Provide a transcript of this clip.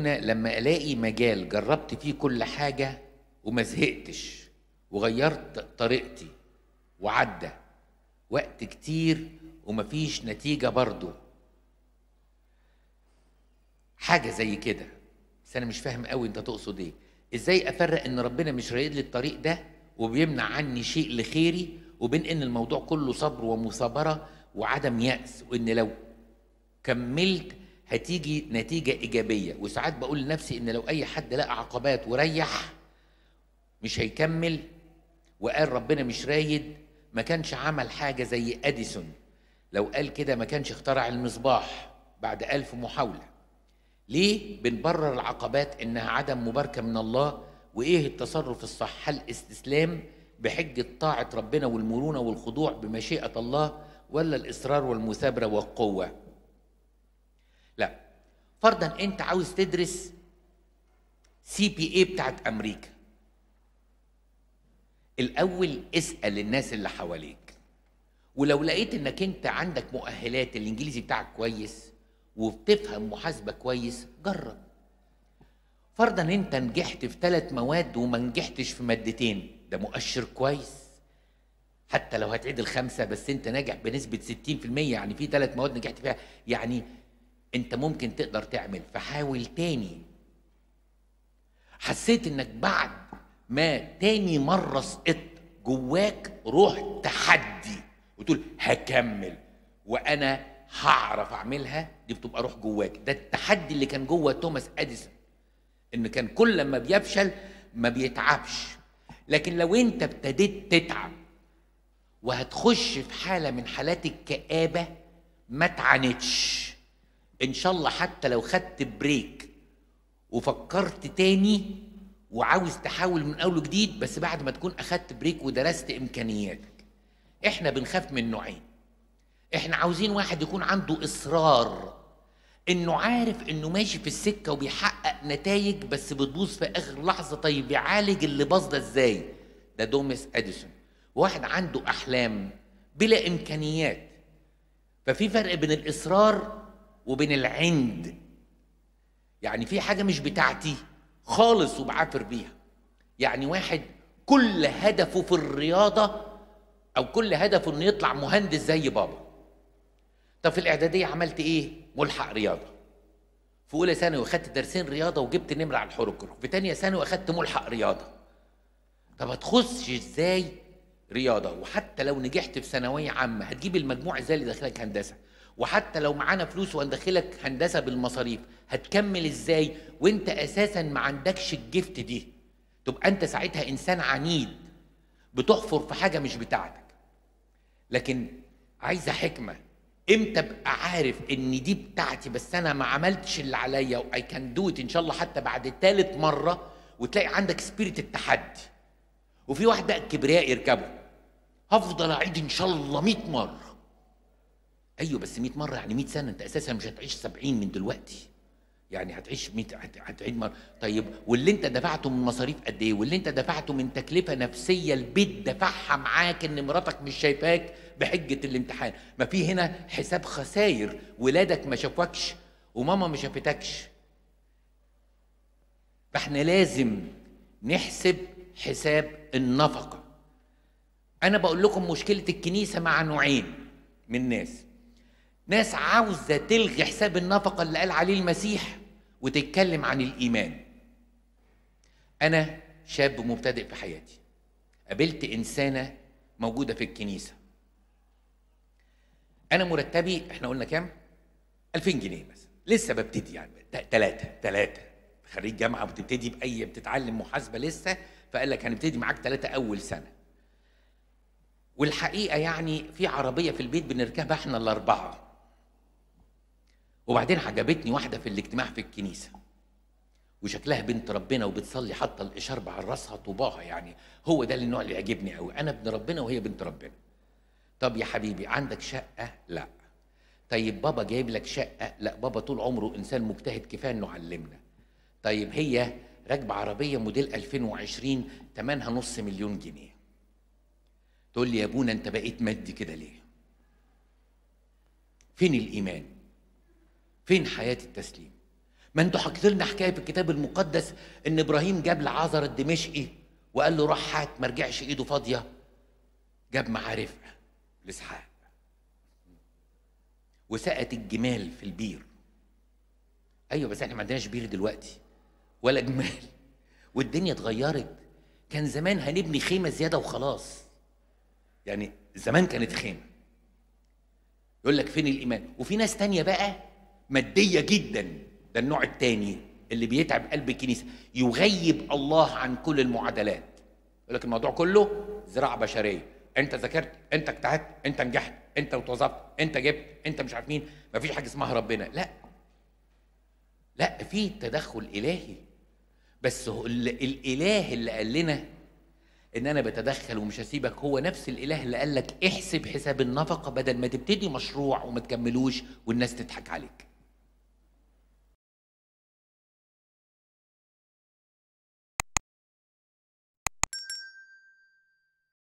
هنا لما الاقي مجال جربت فيه كل حاجه وما زهقتش وغيرت طريقتي وعدى وقت كتير ومفيش نتيجه برضه حاجه زي كده بس انا مش فاهم قوي انت تقصد ايه ازاي افرق ان ربنا مش رايد لي الطريق ده وبيمنع عني شيء لخيري وبين ان الموضوع كله صبر ومثابره وعدم يأس وان لو كملت هتيجي نتيجة إيجابية وساعات بقول لنفسي إن لو أي حد لقى عقبات وريح مش هيكمل وقال ربنا مش رايد ما كانش عمل حاجة زي أديسون لو قال كده ما كانش اخترع المصباح بعد ألف محاولة ليه بنبرر العقبات إنها عدم مباركة من الله وإيه التصرف الصح هل استسلام بحجة طاعة ربنا والمرونة والخضوع بمشيئة الله ولا الإصرار والمثابرة والقوة لا فرضا انت عاوز تدرس سي بي اي بتاعت امريكا الاول اسال الناس اللي حواليك ولو لقيت انك انت عندك مؤهلات الانجليزي بتاعك كويس وبتفهم محاسبه كويس جرب فرضا انت نجحت في ثلاث مواد وما نجحتش في مادتين ده مؤشر كويس حتى لو هتعيد الخمسه بس انت ناجح بنسبه 60% يعني في ثلاث مواد نجحت فيها يعني انت ممكن تقدر تعمل فحاول تاني حسيت انك بعد ما تاني مرة سقطت جواك روح تحدي وتقول هكمل وانا هعرف اعملها دي بتبقى روح جواك ده التحدي اللي كان جوه توماس اديسون ان كان كل ما بيفشل ما بيتعبش لكن لو انت ابتديت تتعب وهتخش في حاله من حالات الكابه ما تعاندش ان شاء الله حتى لو خدت بريك وفكرت تاني وعاوز تحاول من اول وجديد بس بعد ما تكون اخدت بريك ودرست امكانياتك احنا بنخاف من نوعين احنا عاوزين واحد يكون عنده اصرار انه عارف انه ماشي في السكه وبيحقق نتائج بس بتبوظ في اخر لحظه طيب يعالج اللي باظ ده ازاي ده دوميس اديسون واحد عنده احلام بلا امكانيات ففي فرق بين الاصرار وبين العند يعني في حاجه مش بتاعتي خالص وبعافر بيها يعني واحد كل هدفه في الرياضه او كل هدفه انه يطلع مهندس زي بابا طب في الاعداديه عملت ايه ملحق رياضه في اولى ثانوي اخدت درسين رياضه وجبت نمره على الحركرك في ثانيه ثانوي اخدت ملحق رياضه طب هتخش ازاي رياضه وحتى لو نجحت في ثانويه عامه هتجيب المجموع ازاي اللي داخلك هندسه وحتى لو معانا فلوس وهندخلك هندسه بالمصاريف هتكمل ازاي وانت اساسا ما عندكش الجفت دي تبقى انت ساعتها انسان عنيد بتحفر في حاجه مش بتاعتك لكن عايزه حكمه امتى ابقى عارف ان دي بتاعتي بس انا ما عملتش اللي عليا واي كان دو ان شاء الله حتى بعد ثالث مره وتلاقي عندك سبيريت التحدي وفي واحده الكبرياء يركبه هفضل اعيد ان شاء الله 100 مره ايوه بس 100 مره يعني 100 سنه انت اساسا مش هتعيش 70 من دلوقتي يعني هتعيش 100 هتعيد مره طيب واللي انت دفعته من مصاريف قد ايه واللي انت دفعته من تكلفه نفسيه البيت دفعها معاك ان مراتك مش شايفاك بحجه الامتحان ما في هنا حساب خساير ولادك ما شافوكش وماما ما شافتكش فاحنا لازم نحسب حساب النفقه انا بقول لكم مشكله الكنيسه مع نوعين من الناس ناس عاوزة تلغي حساب النفقة اللي قال عليه المسيح وتتكلم عن الإيمان أنا شاب مبتدئ في حياتي قابلت إنسانة موجودة في الكنيسة أنا مرتبي إحنا قلنا كام؟ 2000 جنيه مثلا لسه ببتدي يعني ثلاثة ثلاثة خريج جامعة بتبتدي بأي بتتعلم محاسبة لسه فقال لك هنبتدي معاك ثلاثة أول سنة والحقيقة يعني في عربية في البيت بنركبها إحنا الأربعة وبعدين عجبتني واحده في الاجتماع في الكنيسه وشكلها بنت ربنا وبتصلي حاطه الاشاره على راسها طوباها يعني هو ده النوع اللي يعجبني قوي انا ابن ربنا وهي بنت ربنا طب يا حبيبي عندك شقه لا طيب بابا جايب لك شقه لا بابا طول عمره انسان مجتهد كفايه انه علمنا طيب هي راكبه عربيه موديل 2020 ثمنها نص مليون جنيه تقول لي يا ابونا انت بقيت مادي كده ليه فين الايمان فين حياة التسليم ما انتوا حكيتوا لنا حكايه في الكتاب المقدس ان ابراهيم جاب لعازر الدمشقي إيه؟ وقال له روح هات ما رجعش ايده فاضيه جاب معاه لاسحاق وسقت الجمال في البير ايوه بس احنا ما عندناش بير دلوقتي ولا جمال والدنيا اتغيرت كان زمان هنبني خيمه زياده وخلاص يعني زمان كانت خيمه يقول لك فين الايمان وفي ناس تانية بقى ماديه جدا ده النوع الثاني اللي بيتعب قلب الكنيسه يغيب الله عن كل المعادلات يقول لك الموضوع كله زراعه بشريه انت ذاكرت انت اجتهدت انت نجحت انت اتوظفت انت جبت انت مش عارف مين مفيش حاجه اسمها ربنا لا لا في تدخل الهي بس هو الاله اللي قال لنا ان انا بتدخل ومش هسيبك هو نفس الاله اللي قال لك احسب حساب النفقه بدل ما تبتدي مشروع وما تكملوش والناس تضحك عليك